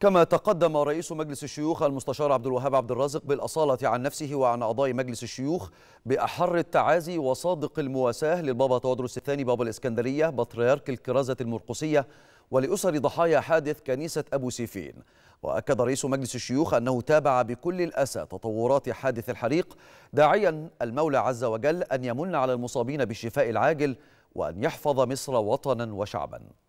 كما تقدم رئيس مجلس الشيوخ المستشار عبد الوهاب عبد الرازق بالأصالة عن نفسه وعن أعضاء مجلس الشيوخ بأحر التعازي وصادق المواساة للبابا تودروس الثاني بابا الإسكندرية بطريرك الكرازة المرقسية ولأسر ضحايا حادث كنيسة أبو سيفين وأكد رئيس مجلس الشيوخ أنه تابع بكل الأسى تطورات حادث الحريق داعيا المولى عز وجل أن يمن على المصابين بالشفاء العاجل وأن يحفظ مصر وطنا وشعبا